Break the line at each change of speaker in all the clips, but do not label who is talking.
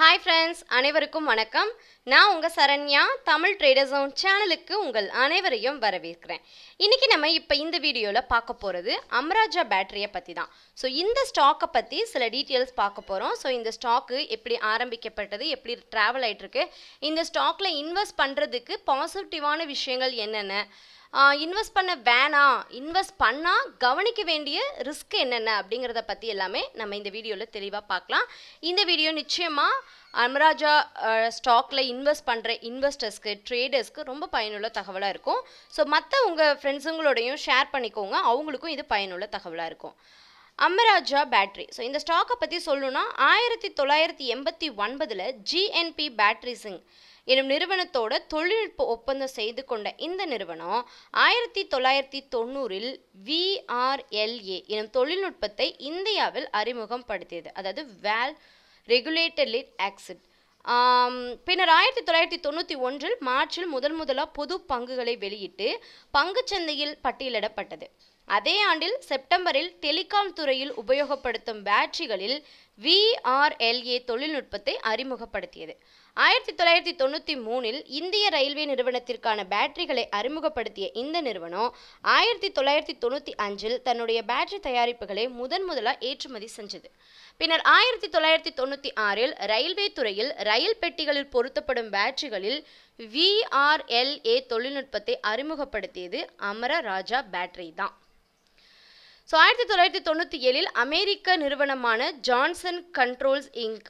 hi friends அனைவருக்கும் வணக்கம் நான் உங்கள் சரண்யா தமிழ் ட்ரேடர்ஸ் ஜோன் சேனலுக்கு உங்கள் அனைவரையும் வரவேற்கிறேன் இன்றைக்கி நம்ம இப்போ இந்த வீடியோவில் பார்க்க போகிறது அம்ராஜா பேட்டரியை பற்றி தான் ஸோ இந்த ஸ்டாக்கை பற்றி சில டீட்டெயில்ஸ் பார்க்க போகிறோம் ஸோ இந்த ஸ்டாக்கு எப்படி ஆரம்பிக்கப்பட்டது எப்படி ட்ராவல் ஆகிட்டுருக்கு இந்த ஸ்டாக்கில் இன்வெஸ்ட் பண்ணுறதுக்கு பாசிட்டிவான விஷயங்கள் என்னென்ன இன்வெஸ்ட் பண்ண வேணாம் இன்வெஸ்ட் பண்ணால் கவனிக்க வேண்டிய ரிஸ்க் என்னென்ன அப்படிங்கிறத பற்றி எல்லாமே நம்ம இந்த வீடியோவில் தெளிவாக பார்க்கலாம் இந்த வீடியோ நிச்சயமாக அமராஜா ஸ்டாக்கில் இன்வெஸ்ட் பண்ணுற இன்வெஸ்டர்ஸ்க்கு ட்ரேடர்ஸ்க்கு ரொம்ப பயனுள்ள தகவலாக இருக்கும் ஸோ மற்ற உங்கள் ஃப்ரெண்ட்ஸுங்களோடையும் ஷேர் பண்ணிக்கோங்க அவங்களுக்கும் இது பயனுள்ள தகவலாக இருக்கும் அமராஜா பேட்ரி ஸோ இந்த ஸ்டாக்கை பற்றி சொல்லணும்னா ஆயிரத்தி தொள்ளாயிரத்தி எண்பத்தி ஒன்பதில் ஜிஎன்பி பேட்ரிஸிங் எனும் நிறுவனத்தோட தொழில்நுட்ப ஒப்பந்தம் செய்து கொண்ட இந்த நிறுவனம் ஆயிரத்தி தொள்ளாயிரத்தி தொண்ணூறில் விஆர்எல்ஏ எனும் தொழில்நுட்பத்தை இந்தியாவில் அறிமுகப்படுத்தியது அதாவது வேல் ரெகுலேட்டர்லி ஆக்சிட் பின்னர் ஆயிரத்தி தொள்ளாயிரத்தி தொண்ணூற்றி ஒன்றில் மார்ச்சில் முதன் முதலாக பொது பங்குகளை வெளியிட்டு பங்குச்சந்தையில் பட்டியலிடப்பட்டது அதே ஆண்டில் செப்டம்பரில் டெலிகாம் துறையில் உபயோகப்படுத்தும் பேட்டரிகளில் விஆர்எல்ஏ தொழில்நுட்பத்தை அறிமுகப்படுத்தியது ஆயிரத்தி தொள்ளாயிரத்தி தொண்ணூற்றி மூணில் இந்திய ரயில்வே நிறுவனத்திற்கான பேட்டரிகளை அறிமுகப்படுத்திய இந்த நிறுவனம் ஆயிரத்தி தொள்ளாயிரத்தி தொண்ணூற்றி அஞ்சில் தன்னுடைய பேட்டரி தயாரிப்புகளை முதன் முதலாக ஏற்றுமதி செஞ்சது பின்னர் ஆயிரத்தி தொள்ளாயிரத்தி தொண்ணூற்றி ஆறில் ரயில்வே துறையில் ரயில் பெட்டிகளில் பொருத்தப்படும் பேட்டரிகளில் விஆர்எல்ஏ தொழில்நுட்பத்தை அறிமுகப்படுத்தியது அமர ராஜா பேட்டரி தான் ஸோ ஆயிரத்தி தொள்ளாயிரத்தி தொண்ணூற்றி ஏழில் அமெரிக்க நிறுவனமான ஜான்சன் கண்ட்ரோல்ஸ் இங்க்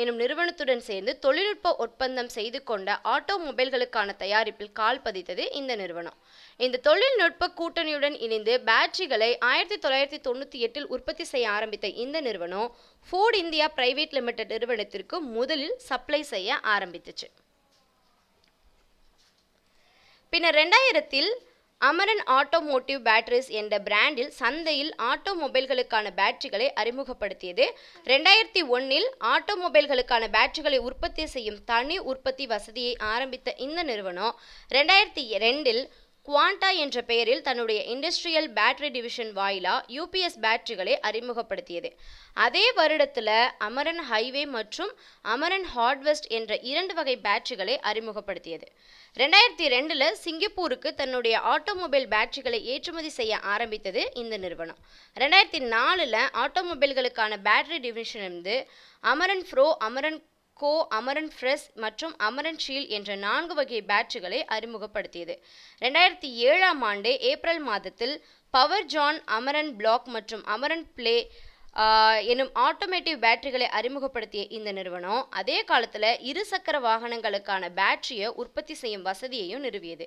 எனும் நிறுவனத்துடன் சேர்ந்து தொழில்நுட்ப ஒப்பந்தம் செய்து கொண்ட ஆட்டோமொபைல்களுக்கான தயாரிப்பில் கால் பதித்தது இந்த நிறுவனம் இந்த தொழில்நுட்ப கூட்டணியுடன் இணைந்து பேட்டரிகளை ஆயிரத்தி தொள்ளாயிரத்தி தொண்ணூற்றி எட்டில் உற்பத்தி செய்ய ஆரம்பித்த இந்த நிறுவனம் ஃபோர்ட் இந்தியா பிரைவேட் லிமிடெட் நிறுவனத்திற்கு முதலில் சப்ளை செய்ய ஆரம்பித்துச்சு பின்னர் ரெண்டாயிரத்தில் அமரன் ஆட்டோமோட்டிவ் பேட்டரிஸ் என்ற பிராண்டில் சந்தையில் ஆட்டோமொபைல்களுக்கான பேட்டரிகளை அறிமுகப்படுத்தியது ரெண்டாயிரத்தி ஒன்னில் ஆட்டோமொபைல்களுக்கான பேட்டரிகளை உற்பத்தி செய்யும் தனி உற்பத்தி வசதியை ஆரம்பித்த இந்த நிறுவனம் ரெண்டாயிரத்தி ரெண்டில் குவாண்டா என்ற பெயரில் தன்னுடைய இண்டஸ்ட்ரியல் பேட்டரி டிவிஷன் வாயிலா யூபிஎஸ் பேட்டரிகளை அறிமுகப்படுத்தியது அதே வருடத்தில் அமரன் ஹைவே மற்றும் அமரன் ஹார்ட்வெஸ்ட் என்ற இரண்டு வகை பேட்டரிகளை அறிமுகப்படுத்தியது ரெண்டாயிரத்தி ரெண்டில் சிங்கப்பூருக்கு தன்னுடைய ஆட்டோமொபைல் பேட்டரிகளை ஏற்றுமதி செய்ய ஆரம்பித்தது இந்த நிறுவனம் ரெண்டாயிரத்தி நாலில் ஆட்டோமொபைல்களுக்கான பேட்டரி டிவிஷன் வந்து அமரன் ஃப்ரோ அமரன் கோ அமரன் ஃப்ரெஸ் மற்றும் அமரன் ஷீல் என்ற நான்கு வகை பேட்ரிகளை அறிமுகப்படுத்தியது ரெண்டாயிரத்தி ஏழாம் ஆண்டு ஏப்ரல் மாதத்தில் பவர் ஜான் அமரன் பிளாக் மற்றும் அமரன் பிளே எனும் ஆட்டோமேட்டிவ் பேட்டரிகளை அறிமுகப்படுத்திய இந்த நிறுவனம் அதே காலத்தில் இருசக்கர வாகனங்களுக்கான பேட்டரியை உற்பத்தி செய்யும் வசதியையும் நிறுவியது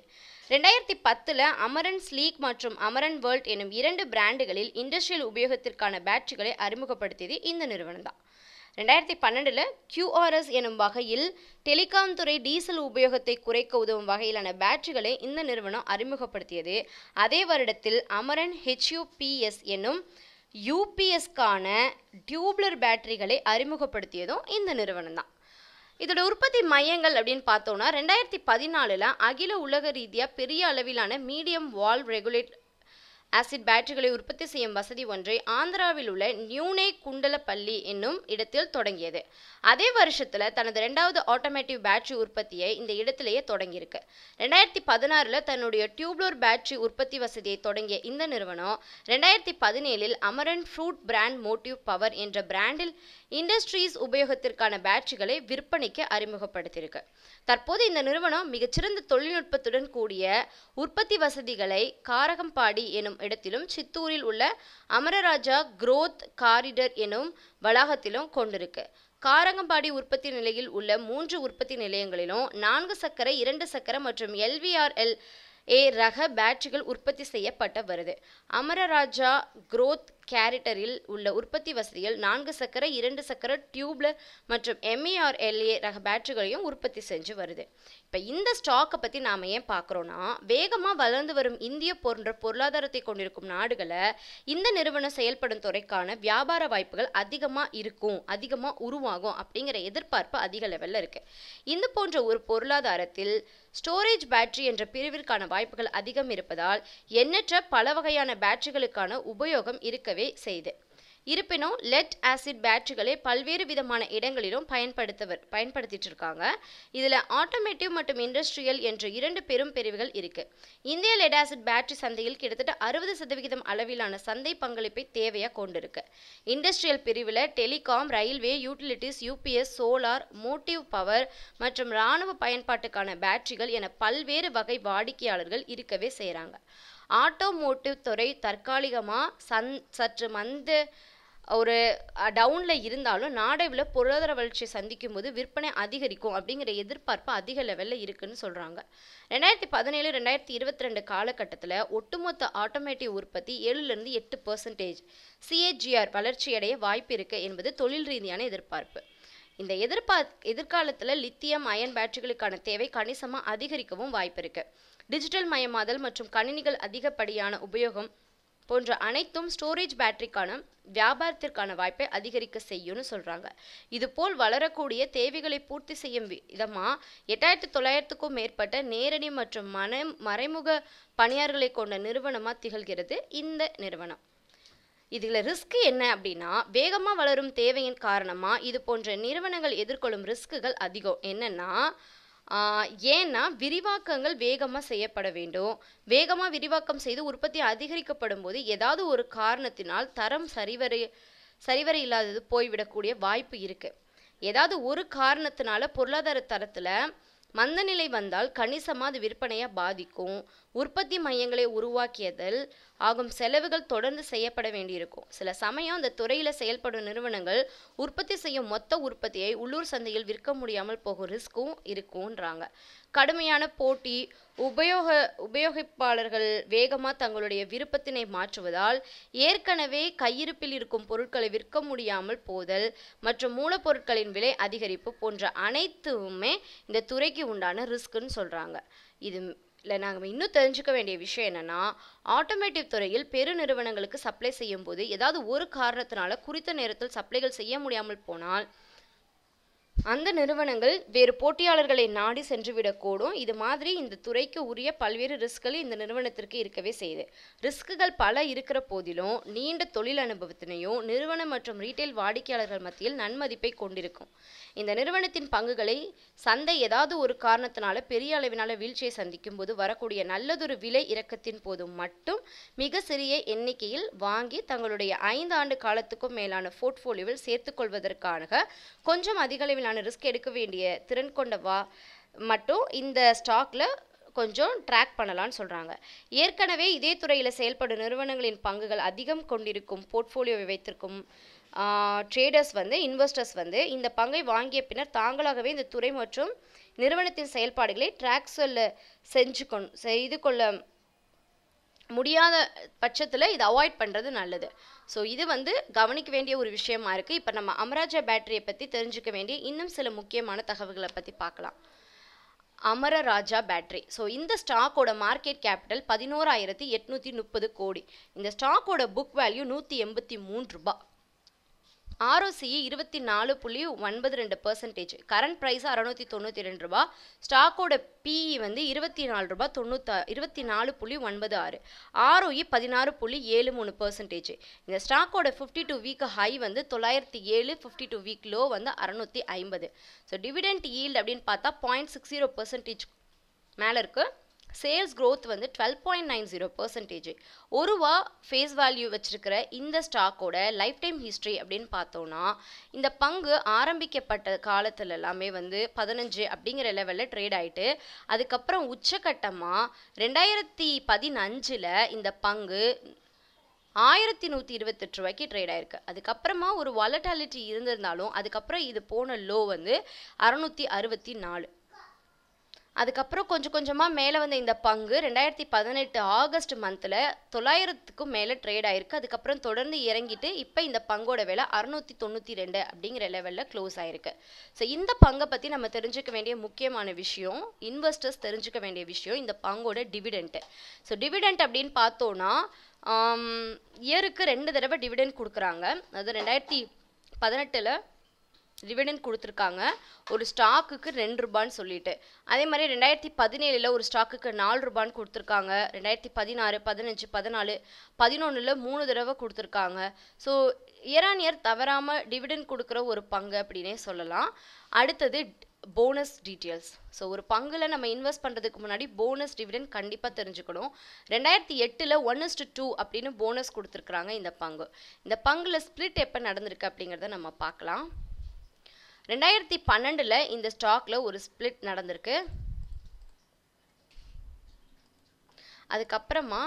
ரெண்டாயிரத்தி பத்தில் அமரன் ஸ்லீக் மற்றும் அமரன் வேர்ல்ட் எனும் இரண்டு பிராண்டுகளில் இண்டஸ்ட்ரியல் உபயோகத்திற்கான பேட்டரிகளை அறிமுகப்படுத்தியது இந்த நிறுவனம் தான் ரெண்டாயிரத்தி பன்னெண்டில் கியூஆர்எஸ் எனும் வகையில் டெலிகாம் துறை டீசல் உபயோகத்தை குறைக்க உதவும் வகையிலான பேட்டரிகளை இந்த நிறுவனம் அறிமுகப்படுத்தியது அதே வருடத்தில் அமரன் ஹெச்யூபிஎஸ் என்னும் யூபிஎஸ்க்கான டியூப்லர் பேட்டரிகளை அறிமுகப்படுத்தியதும் இந்த நிறுவனம் தான் இதோட உற்பத்தி மையங்கள் அப்படின்னு பார்த்தோம்னா ரெண்டாயிரத்தி பதினாலில் அகில உலக ரீதியாக பெரிய அளவிலான மீடியம் வால் ரெகுலேட் ஆசிட் பேட்டரிகளை உற்பத்தி செய்யும் வசதி ஒன்றை ஆந்திராவில் உள்ள நியூனே குண்டலப்பள்ளி என்னும் இடத்தில் தொடங்கியது அதே வருஷத்தில் தனது ரெண்டாவது ஆட்டோமேட்டிவ் பேட்டரி உற்பத்தியை இந்த இடத்திலேயே தொடங்கியிருக்கு ரெண்டாயிரத்தி பதினாறில் தன்னுடைய டியூப்லோர் பேட்டரி உற்பத்தி வசதியை தொடங்கிய இந்த நிறுவனம் ரெண்டாயிரத்தி பதினேழில் அமரன் ஃப்ரூட் பிராண்ட் மோட்டிவ் பவர் என்ற பிராண்டில் இண்டஸ்ட்ரீஸ் உபயோகத்திற்கான பேட்டரிகளை விற்பனைக்கு அறிமுகப்படுத்தியிருக்கு தற்போது இந்த நிறுவனம் மிகச்சிறந்த தொழில்நுட்பத்துடன் கூடிய உற்பத்தி வசதிகளை காரகம்பாடி எனும் இடத்திலும் சித்தூரில் உள்ள அமரராஜா குரோத் காரிடர் எனும் வளாகத்திலும் கொண்டிருக்கு காரங்கம்பாடி உற்பத்தி நிலையில் உள்ள மூன்று உற்பத்தி நிலையங்களிலும் நான்கு சக்கர இரண்டு சக்கர மற்றும் எல்விஆர்எல் ஏ ரக பேட்டரிகள் உற்பத்தி செய்யப்பட்ட வருது அமரராஜா குரோத் கேரிட்டரில் உள்ள உற்பத்தி வசதியில் நான்கு சக்கர இரண்டு சக்கர டியூப்லர் மற்றும் எம்ஏஆர்எல்ஏ ரக பேட்டரிகளையும் உற்பத்தி செஞ்சு வருது இப்போ இந்த ஸ்டாக்கை பற்றி நாம் ஏன் பார்க்குறோன்னா வேகமாக வளர்ந்து வரும் இந்திய போன்ற பொருளாதாரத்தை கொண்டிருக்கும் நாடுகளை இந்த நிறுவனம் செயல்படும் துறைக்கான வியாபார வாய்ப்புகள் அதிகமாக இருக்கும் அதிகமாக உருவாகும் அப்படிங்கிற எதிர்பார்ப்பு அதிக லெவலில் இருக்குது இந்த போன்ற ஒரு பொருளாதாரத்தில் ஸ்டோரேஜ் பேட்டரி என்ற பிரிவிற்கான வாய்ப்புகள் அதிகம் இருப்பதால் எண்ணற்ற பல வகையான பேட்டரிகளுக்கான உபயோகம் இருக்க இருக்கவே செய்து இருப்பினும் லெட் ஆசிட் பேட்டரிகளை பல்வேறு விதமான இடங்களிலும் பயன்படுத்தவர் பயன்படுத்திட்டு இருக்காங்க இதில் ஆட்டோமேட்டிவ் மற்றும் இண்டஸ்ட்ரியல் என்ற இரண்டு பெரும் பிரிவுகள் இருக்குது இந்திய லெட் ஆசிட் பேட்டரி சந்தையில் கிட்டத்தட்ட அறுபது சதவிகிதம் அளவிலான சந்தை பங்களிப்பை தேவையாக கொண்டிருக்கு இண்டஸ்ட்ரியல் பிரிவில் telecom railway utilities UPS solar motive power மற்றும் இராணுவ பயன்பாட்டுக்கான பேட்டரிகள் என பல்வேறு வகை வாடிக்கையாளர்கள் இருக்கவே செய்கிறாங்க ஆட்டோமோட்டிவ் துறை தற்காலிகமாக சந் சற்று மந்த ஒரு டவுனில் இருந்தாலும் நாடவில் பொருளாதார வளர்ச்சியை சந்திக்கும் போது விற்பனை அதிகரிக்கும் அப்படிங்கிற எதிர்பார்ப்பு அதிக லெவலில் இருக்குன்னு சொல்கிறாங்க ரெண்டாயிரத்தி பதினேழு ரெண்டாயிரத்தி இருபத்தி ரெண்டு காலகட்டத்தில் ஒட்டுமொத்த ஆட்டோமேட்டிவ் உற்பத்தி ஏழுலேருந்து எட்டு பர்சன்டேஜ் சிஏஜிஆர் வளர்ச்சியடைய வாய்ப்பு இருக்குது என்பது தொழில் ரீதியான எதிர்பார்ப்பு இந்த எதிர்பார் எதிர்காலத்தில் லித்தியம் அயன் பேட்டரிகளுக்கான தேவை கணிசமாக அதிகரிக்கவும் வாய்ப்பு இருக்குது டிஜிட்டல் மயமாதல் மற்றும் கணினிகள் அதிகப்படியான உபயோகம் போன்ற அனைத்தும் ஸ்டோரேஜ் பேட்டரிக்கான வியாபாரத்திற்கான வாய்ப்பை அதிகரிக்க செய்யும்னு சொல்கிறாங்க இதுபோல் வளரக்கூடிய தேவைகளை பூர்த்தி செய்யும் விதமாக எட்டாயிரத்தி தொள்ளாயிரத்துக்கும் மேற்பட்ட நேரடி மற்றும் மன மறைமுக பணியாளர்களை கொண்ட நிறுவனமாக திகழ்கிறது இந்த நிறுவனம் இதில் ரிஸ்க் என்ன அப்படின்னா வேகமாக வளரும் தேவையின் காரணமாக இது போன்ற நிறுவனங்கள் எதிர்கொள்ளும் ரிஸ்க்குகள் அதிகம் என்னென்னா ஏன்னா விரிவாக்கங்கள் வேகமாக செய்யப்பட வேண்டும் வேகமாக விரிவாக்கம் செய்து உற்பத்தி அதிகரிக்கப்படும் போது ஏதாவது ஒரு காரணத்தினால் தரம் சரிவரை சரிவர இல்லாதது போய்விடக்கூடிய வாய்ப்பு இருக்குது ஏதாவது ஒரு காரணத்தினால பொருளாதார தரத்தில் மந்தநிலை வந்தால் கணிசமாக அது விற்பனையை பாதிக்கும் உற்பத்தி மையங்களை உருவாக்கியதில் ஆகும் செலவுகள் தொடர்ந்து செய்யப்பட வேண்டியிருக்கும் சில சமயம் அந்த துறையில் செயல்படும் நிறுவனங்கள் உற்பத்தி செய்யும் மொத்த உற்பத்தியை உள்ளூர் சந்தையில் விற்க முடியாமல் போகும் ரிஸ்க்கும் இருக்கும்ன்றாங்க கடுமையான போட்டி உபயோக உபயோகிப்பாளர்கள் வேகமாக தங்களுடைய விருப்பத்தினை மாற்றுவதால் ஏற்கனவே கையிருப்பில் இருக்கும் பொருட்களை விற்க முடியாமல் போதல் மற்றும் மூலப்பொருட்களின் விலை அதிகரிப்பு போன்ற அனைத்துமே இந்த துறைக்கு உண்டான ரிஸ்க்குன்னு சொல்கிறாங்க இது இல்லை நாங்கள் இன்னும் தெரிஞ்சுக்க வேண்டிய விஷயம் என்னென்னா ஆட்டோமேட்டிவ் துறையில் பெருநிறுவனங்களுக்கு சப்ளை செய்யும் போது ஏதாவது ஒரு காரணத்தினால குறித்த நேரத்தில் சப்ளைகள் செய்ய முடியாமல் போனால் அந்த நிறுவனங்கள் வேறு போட்டியாளர்களை நாடி சென்றுவிடக்கூடும் இது மாதிரி இந்த துறைக்கு உரிய பல்வேறு ரிஸ்க்கள் இந்த நிறுவனத்திற்கு இருக்கவே செய்யுது ரிஸ்க்குகள் பல இருக்கிற போதிலும் நீண்ட தொழில் அனுபவத்தினையும் நிறுவனம் மற்றும் ரீட்டைல் வாடிக்கையாளர்கள் மத்தியில் நன்மதிப்பை கொண்டிருக்கும் இந்த நிறுவனத்தின் பங்குகளை சந்தை ஏதாவது ஒரு காரணத்தினால பெரிய அளவினால வீழ்ச்சியை சந்திக்கும் போது வரக்கூடிய நல்லதொரு விலை இறக்கத்தின் போது மட்டும் மிக சிறிய எண்ணிக்கையில் வாங்கி தங்களுடைய ஐந்து ஆண்டு காலத்துக்கும் மேலான போர்ட்ஃபோலியோவில் சேர்த்துக்கொள்வதற்காக கொஞ்சம் அதிக நான் ரிஸ்க் எடுக்க வேண்டிய திறன் கொண்டவா மட்டும் இந்த ஸ்டாக்கில் கொஞ்சம் ட்ராக் பண்ணலான்னு சொல்கிறாங்க ஏற்கனவே இதே துறையில் செயல்படும் நிறுவனங்களின் பங்குகள் அதிகம் கொண்டிருக்கும் போர்ட்ஃபோலியோவை வைத்திருக்கும் ட்ரேடர்ஸ் வந்து இன்வெஸ்டர்ஸ் வந்து இந்த பங்கை வாங்கிய பின்னர் தாங்களாகவே இந்த துறை மற்றும் நிறுவனத்தின் செயல்பாடுகளை ட்ராக் சொல்ல செஞ்சு கொண் செய்து கொள்ள முடியாத பட்சத்தில் இதை அவாய்ட் பண்ணுறது நல்லது ஸோ இது வந்து கவனிக்க வேண்டிய ஒரு விஷயமா இருக்குது இப்போ நம்ம அமராஜா பேட்டரியை பற்றி தெரிஞ்சுக்க வேண்டிய இன்னும் சில முக்கியமான தகவல்களை பற்றி பார்க்கலாம் அமரராஜா பேட்டரி ஸோ இந்த ஸ்டாக்கோட மார்க்கெட் கேபிட்டல் பதினோராயிரத்தி எட்நூற்றி முப்பது கோடி இந்த ஸ்டாக்கோட புக் வேல்யூ நூற்றி எண்பத்தி மூணு ரூபாய் ஆர்ஓசிஇ இருபத்தி நாலு புள்ளி ஒன்பது ரெண்டு பர்சன்டேஜ் கரண்ட் ப்ரைஸ் அறநூற்றி தொண்ணூற்றி ரெண்டு ரூபா ஸ்டாக்கோட பிஇ e வந்து இருபத்தி நாலு ரூபா தொண்ணூத்தா இருபத்தி நாலு புள்ளி ஒன்பது ஆறு ஆர்ஓஇ பதினாறு புள்ளி ஏழு மூணு பர்சன்டேஜ் இந்த ஸ்டாக்கோட ஃபிஃப்டி டூ வீக் ஹை வந்து தொள்ளாயிரத்தி ஏழு ஃபிஃப்டி டூ வீக் லோ வந்து அறநூற்றி ஐம்பது ஸோ டிவிடெண்ட் ஈல்டு அப்படின்னு பார்த்தா பாயிண்ட் சிக்ஸ் ஜீரோ பர்சன்டேஜ் மேலே இருக்குது சேல்ஸ் க்ரோத் வந்து twelve point nine zero percentage ஒரு ரூபா ஃபேஸ் வேல்யூ வச்சிருக்கிற இந்த ஸ்டாக்கோட லைஃப் டைம் ஹிஸ்ட்ரி அப்படின்னு பார்த்தோம்னா இந்த பங்கு ஆரம்பிக்கப்பட்ட காலத்தில் எல்லாமே வந்து பதினஞ்சு அப்படிங்கிற லெவலில் ட்ரேட் ஆகிட்டு அதுக்கப்புறம் உச்சகட்டமாக ரெண்டாயிரத்தி பதினஞ்சில் இந்த பங்கு ஆயிரத்தி நூற்றி இருபத்தெட்டு ரூபாய்க்கு ட்ரேட் ஆயிருக்கு அதுக்கப்புறமா ஒரு வாலட்டாலிட்டி இருந்திருந்தாலும் அதுக்கப்புறம் இது போன லோ வந்து அறநூற்றி அறுபத்தி நாலு அதுக்கப்புறம் கொஞ்சம் கொஞ்சமாக மேலே வந்த இந்த பங்கு ரெண்டாயிரத்தி பதினெட்டு ஆகஸ்ட் மந்தில் தொள்ளாயிரத்துக்கும் மேலே ட்ரேட் ஆயிருக்கு அதுக்கப்புறம் தொடர்ந்து இறங்கிட்டு இப்போ இந்த பங்கோட விலை அறுநூற்றி தொண்ணூற்றி ரெண்டு அப்படிங்கிற லெவலில் க்ளோஸ் ஆயிருக்கு ஸோ இந்த பங்கை பற்றி நம்ம தெரிஞ்சுக்க வேண்டிய முக்கியமான விஷயம் இன்வெஸ்டர்ஸ் தெரிஞ்சுக்க வேண்டிய விஷயம் இந்த பங்கோட டிவிடெண்ட்டு ஸோ டிவிடெண்ட் அப்படின்னு பார்த்தோன்னா இயருக்கு ரெண்டு தடவை டிவிடெண்ட் கொடுக்குறாங்க அது ரெண்டாயிரத்தி பதினெட்டில் டிவிடெண்ட் கொடுத்துருக்காங்க ஒரு ஸ்டாக்குக்கு ரெண்டு ரூபான்னு சொல்லிட்டு அதே மாதிரி ரெண்டாயிரத்தி பதினேழில் ஒரு ஸ்டாக்குக்கு நாலு ரூபான்னு கொடுத்துருக்காங்க ரெண்டாயிரத்தி பதினாறு பதினஞ்சு பதினாலு பதினொன்றில் மூணு தடவை கொடுத்துருக்காங்க ஸோ இயர் ஆன் இயர் தவறாமல் டிவிடெண்ட் கொடுக்குற ஒரு பங்கு அப்படின்னே சொல்லலாம் அடுத்தது போனஸ் டீட்டெயில்ஸ் ஸோ ஒரு பங்கில் நம்ம இன்வெஸ்ட் பண்ணுறதுக்கு முன்னாடி போனஸ் டிவிடெண்ட் கண்டிப்பாக தெரிஞ்சுக்கணும் ரெண்டாயிரத்தி எட்டில் ஒன் இஸ்டு டூ அப்படின்னு போனஸ் கொடுத்துருக்குறாங்க இந்த பங்கு இந்த பங்கில் ஸ்ப்ளிட் எப்போ நடந்திருக்கு அப்படிங்கிறத நம்ம பார்க்கலாம் ரெண்டாயிரத்தி பன்னெண்டில் இந்த ஸ்டாக்கில் ஒரு ஸ்பிளிட் நடந்திருக்கு அதுக்கப்புறமா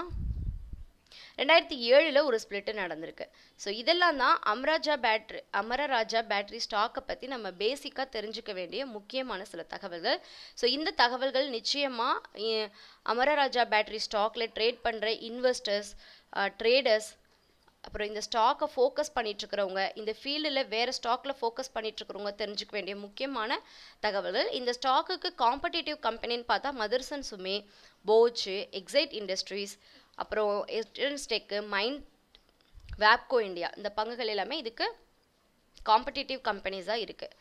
ரெண்டாயிரத்தி ஏழில் ஒரு ஸ்ப்ளிட் நடந்திருக்கு ஸோ இதெல்லாம் தான் அமராஜா பேட்ரி அமரராஜா பேட்ரி ஸ்டாக்கை பற்றி நம்ம பேசிக்காக தெரிஞ்சுக்க வேண்டிய முக்கியமான சில தகவல்கள் ஸோ இந்த தகவல்கள் நிச்சயமாக அமரராஜா பேட்ரி ஸ்டாக்கில் ட்ரேட் பண்ணுற இன்வெஸ்டர்ஸ் ட்ரேடர்ஸ் அப்புறம் இந்த ஸ்டாக்கை ஃபோக்கஸ் பண்ணிகிட்ருக்கிறவங்க இந்த ஃபீல்டில் வேறு ஸ்டாக்கில் ஃபோக்கஸ் இருக்கிறவங்க தெரிஞ்சுக்க வேண்டிய முக்கியமான தகவல்கள் இந்த ஸ்டாக்குக்கு காம்படேட்டிவ் கம்பெனின்னு பார்த்தா மதர்சன் சுமே போச்சு எக்ஸைட் இண்டஸ்ட்ரீஸ் அப்புறம் எஸ்டெக்கு மைண்ட் வேப்கோ இந்தியா இந்த பங்குகள் எல்லாமே இதுக்கு காம்படேட்டிவ் கம்பெனிஸாக இருக்குது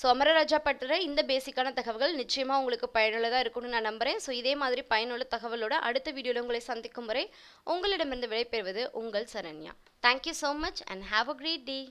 ஸோ அமரராஜா பட்டுற இந்த பேசிக்கான தகவல்கள் நிச்சயமாக உங்களுக்கு பயனுள்ளதாக இருக்கும்னு நான் நம்புகிறேன் ஸோ இதே மாதிரி பயனுள்ள தகவலோட அடுத்த வீடியோவில் உங்களை சந்திக்கும் வரை உங்களிடமிருந்து விடைபெறுவது உங்கள் Saranya thank you so much and have a great day